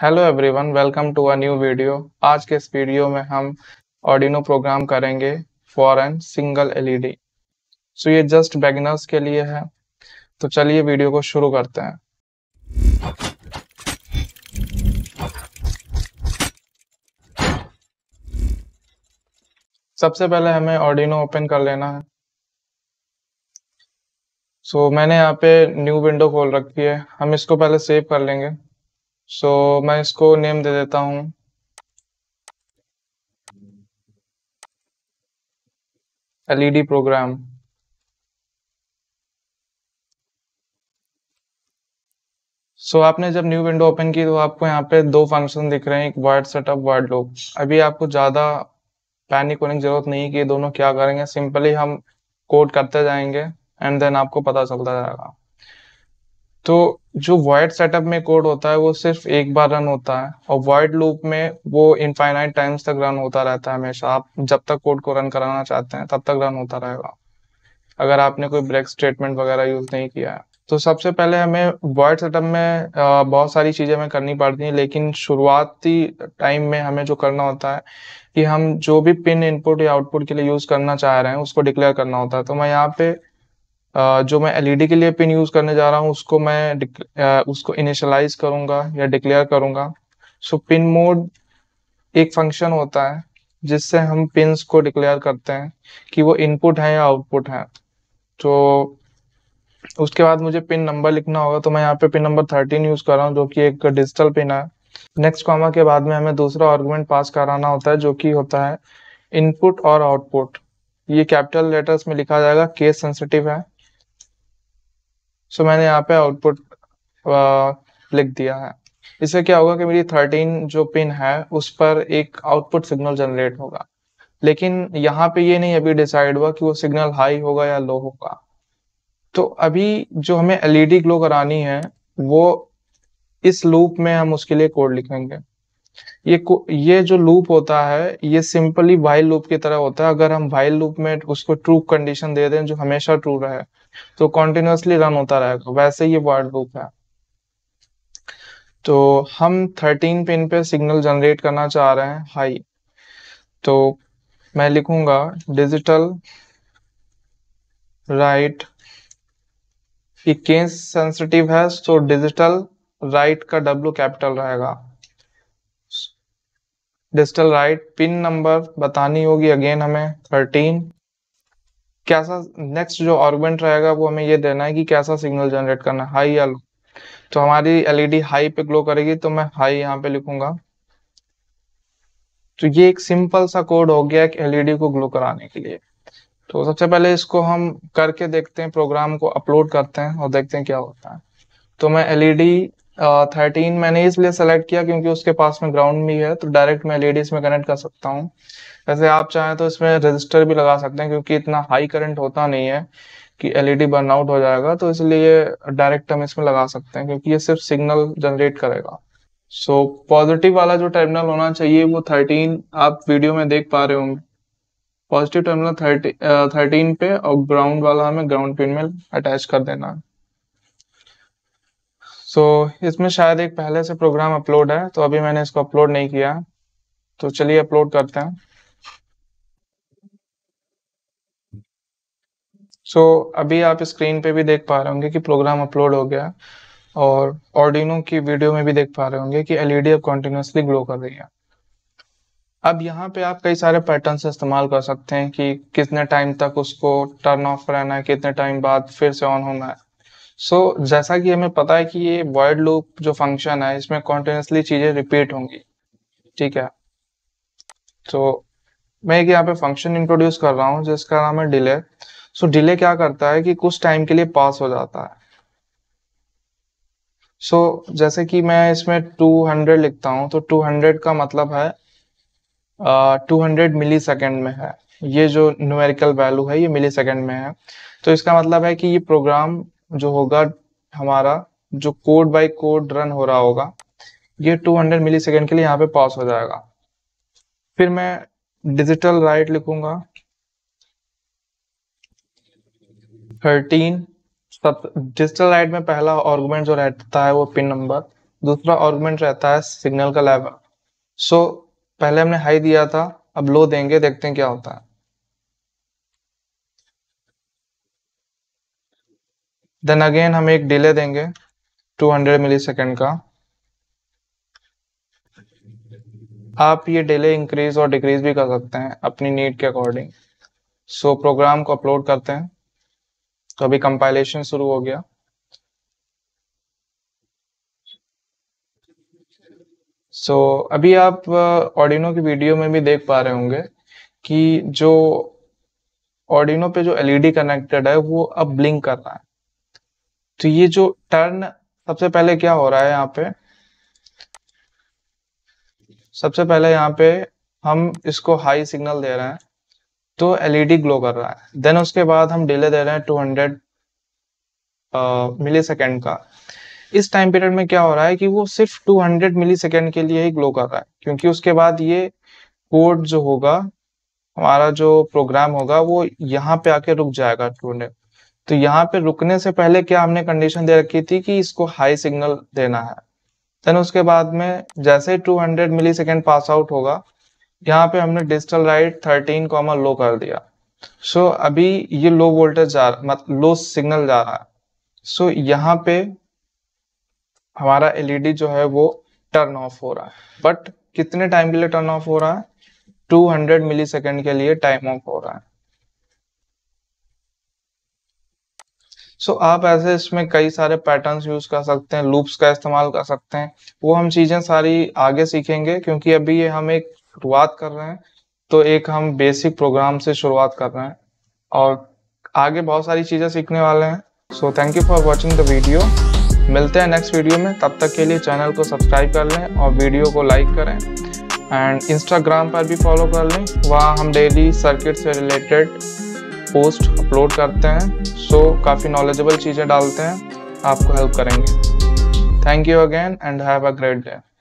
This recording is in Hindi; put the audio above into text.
hello everyone welcome to a new video आज के इस वीडियो में हम ऑडिनो प्रोग्राम करेंगे for an single LED so ये जस्ट बेगिनर्स के लिए है तो चलिए वीडियो को शुरू करते हैं सबसे पहले हमें ऑडिनो ओपन कर लेना है सो so, मैंने यहाँ पे न्यू विंडो खोल रखी है हम इसको पहले सेव कर लेंगे सो so, मैं इसको नेम दे देता हूं एलईडी प्रोग्राम सो so, आपने जब न्यू विंडो ओपन की तो आपको यहाँ पे दो फंक्शन दिख रहे हैं एक वर्ड सेटअप वर्ड लोग अभी आपको ज़्यादा पैनिक होने की ज़रूरत नहीं कि दोनों क्या करेंगे सिंपली हम कोड करते जाएंगे एंड देन आपको पता चलता जाएगा तो जो वॉइड सेटअप में कोड होता है वो सिर्फ एक बार रन होता है और वॉइड लूप में वो इनफाइनाइट टाइम्स तक रन होता रहता है हमेशा आप जब तक कोड को रन कराना चाहते हैं तब तक रन होता रहेगा अगर आपने कोई ब्रेक स्टेटमेंट वगैरह यूज नहीं किया है तो सबसे पहले हमें वॉइड सेटअप में बहुत सारी चीज़ें हमें करनी पड़ती हैं लेकिन शुरुआती टाइम में हमें जो करना होता है कि हम जो भी पिन इनपुट या आउटपुट के लिए यूज़ करना चाह रहे हैं उसको डिक्लेयर करना होता है तो मैं यहाँ पे जो मैं एलईडी e के लिए पिन यूज करने जा रहा हूँ उसको मैं उसको इनिशलाइज करूंगा या डिक्लेयर करूंगा सो पिन मोड एक फंक्शन होता है जिससे हम पिन को डिक्लेयर करते हैं कि वो इनपुट है या आउटपुट है तो उसके बाद मुझे पिन नंबर लिखना होगा तो मैं यहाँ पे पिन नंबर थर्टीन यूज कर रहा हूँ जो कि एक डिजिटल पिन है नेक्स्ट कॉमा के बाद में हमें दूसरा आर्गुमेंट पास कराना होता है जो कि होता है इनपुट और आउटपुट ये कैपिटल लेटर्स में लिखा जाएगा केस सेंसिटिव है सो so, मैंने यहाँ पे आउटपुट लिख दिया है इससे क्या होगा कि मेरी थर्टीन जो पिन है उस पर एक आउटपुट सिग्नल जनरेट होगा लेकिन यहाँ पे ये नहीं अभी डिसाइड हुआ कि वो सिग्नल हाई होगा या लो होगा तो अभी जो हमें एलईडी ग्लो e करानी है वो इस लूप में हम उसके लिए कोड लिखेंगे ये ये जो लूप होता है ये सिंपली वाइल लूप की तरह होता है अगर हम वाइल लूप में उसको ट्रू कंडीशन दे दें जो हमेशा ट्रू रहे तो कॉन्टिन्यूसली रन होता रहेगा वैसे ये वर्ड बुक है तो हम थर्टीन पिन पे सिग्नल जनरेट करना चाह रहे हैं हाई तो मैं लिखूंगा डिजिटल राइट केस सेंसिटिव है तो डिजिटल राइट का डब्ल्यू कैपिटल रहेगा डिजिटल राइट पिन नंबर बतानी होगी अगेन हमें थर्टीन कैसा नेक्स्ट जो ऑर्गुमेंट रहेगा वो हमें ये देना है कि कैसा सिग्नल जनरेट करना है हाई या लो तो हमारी एलईडी हाई पे ग्लो करेगी तो मैं हाई यहाँ पे लिखूंगा तो ये एक सिंपल सा कोड हो गया एक एलईडी को ग्लो कराने के लिए तो सबसे पहले इसको हम करके देखते हैं प्रोग्राम को अपलोड करते हैं और देखते हैं क्या होता है तो मैं एलईडी थर्टीन मैंने इसलिए सेलेक्ट किया क्योंकि उसके पास में ग्राउंड भी है तो डायरेक्ट मैं लेडीज में कनेक्ट कर सकता हूँ वैसे आप चाहें तो इसमें रजिस्टर भी लगा सकते हैं क्योंकि इतना हाई करंट होता नहीं है कि एलईडी बर्न आउट हो जाएगा तो इसलिए डायरेक्ट हम इसमें लगा सकते हैं क्योंकि ये सिर्फ सिग्नल जनरेट करेगा सो so, पॉजिटिव वाला जो टर्मिनल होना चाहिए वो थर्टीन आप वीडियो में देख पा रहे होंगे पॉजिटिव टर्मिनल थर्टी थर्टीन पे और ग्राउंड वाला हमें ग्राउंड पिन में अटैच कर देना है सो so, इसमें शायद एक पहले से प्रोग्राम अपलोड है तो अभी मैंने इसको अपलोड नहीं किया तो चलिए अपलोड करते हैं सो so, अभी आप स्क्रीन पे भी देख पा रहे होंगे कि प्रोग्राम अपलोड हो गया और ऑडिनो की वीडियो में भी देख पा रहे होंगे कि एलईडी e अब कंटिन्यूसली ग्लो कर रही है अब यहाँ पे आप कई सारे पैटर्न इस्तेमाल कर सकते हैं कि कितने टाइम तक उसको टर्न ऑफ रहना है कितने टाइम बाद फिर से ऑन होना है सो so, जैसा कि हमें पता है कि ये वर्ड लूप जो फंक्शन है इसमें कॉन्टिन्यूसली चीज़ें रिपीट होंगी ठीक है तो मैं एक यहाँ पे फंक्शन इंट्रोड्यूस कर रहा हूँ जिसका नाम है डिले सो so, डिले क्या करता है कि कुछ टाइम के लिए पास हो जाता है सो so, जैसे कि मैं इसमें 200 लिखता हूँ तो 200 का मतलब है टू हंड्रेड मिली सेकेंड में है ये जो न्यूमेरिकल वैल्यू है ये मिली सेकेंड में है तो इसका मतलब है कि ये प्रोग्राम जो होगा हमारा जो कोड बाय कोड रन हो रहा होगा ये 200 मिली सेकेंड के लिए यहाँ पे पास हो जाएगा फिर मैं डिजिटल राइट लिखूंगा 13 सब डिजिटल राइट में पहला ऑर्गूमेंट जो रहता है वो पिन नंबर दूसरा ऑर्गूमेंट रहता है सिग्नल का लेवल सो so, पहले हमने हाई दिया था अब लो देंगे देखते हैं क्या होता है देन अगेन हम एक डिले देंगे 200 हंड्रेड मिली सेकेंड का आप ये डिले इंक्रीज और डिक्रीज भी कर सकते हैं अपनी नीड के अकॉर्डिंग सो प्रोग्राम को अपलोड करते हैं तो अभी कंपाइलेशन शुरू हो गया सो so, अभी आप ऑडिनो uh, की वीडियो में भी देख पा रहे होंगे कि जो ऑडिनो पे जो एलईडी कनेक्टेड है वो अब ब्लिंक कर रहा है तो ये जो टर्न सबसे पहले क्या हो रहा है यहाँ पे सबसे पहले यहाँ पे हम इसको हाई सिग्नल दे रहे हैं तो एलईडी ग्लो e कर रहा है देन उसके बाद हम डिले दे रहे हैं 200 मिली सेकेंड का इस टाइम पीरियड में क्या हो रहा है कि वो सिर्फ 200 मिली सेकेंड के लिए ही ग्लो कर रहा है क्योंकि उसके बाद ये कोड जो होगा हमारा जो प्रोग्राम होगा वो यहाँ पे आके रुक जाएगा टू हंड्रेड तो यहाँ पे रुकने से पहले क्या हमने कंडीशन दे रखी थी कि इसको हाई सिग्नल देना है देन उसके बाद में जैसे 200 hundred millisecond pass out होगा यहाँ पे हमने डिजिटल राइट 13 कॉमा लो कर दिया सो so, अभी ये लो वोल्टेज जा रहा मतलब लो सिग्नल जा रहा है सो so, यहाँ पे हमारा एलईडी e जो है वो टर्न ऑफ हो रहा है बट कितने टाइम के लिए टर्न ऑफ हो रहा है 200 सेकेंड के लिए टाइम ऑफ हो रहा है सो आप ऐसे इसमें कई सारे पैटर्न्स यूज कर सकते हैं लूप्स का इस्तेमाल कर सकते हैं वो हम चीजें सारी आगे सीखेंगे क्योंकि अभी ये हम एक शुरुआत कर रहे हैं तो एक हम बेसिक प्रोग्राम से शुरुआत कर रहे हैं और आगे बहुत सारी चीज़ें सीखने वाले हैं so thank you for watching the video मिलते हैं नेक्स्ट वीडियो में तब तक के लिए चैनल को सब्सक्राइब कर लें और वीडियो को लाइक करें एंड इंस्टाग्राम पर भी फॉलो कर लें वहाँ हम डेली सर्किट से रिलेटेड पोस्ट अपलोड करते हैं सो so, काफ़ी नॉलेजेबल चीज़ें डालते हैं आपको हेल्प करेंगे thank you again and have a great day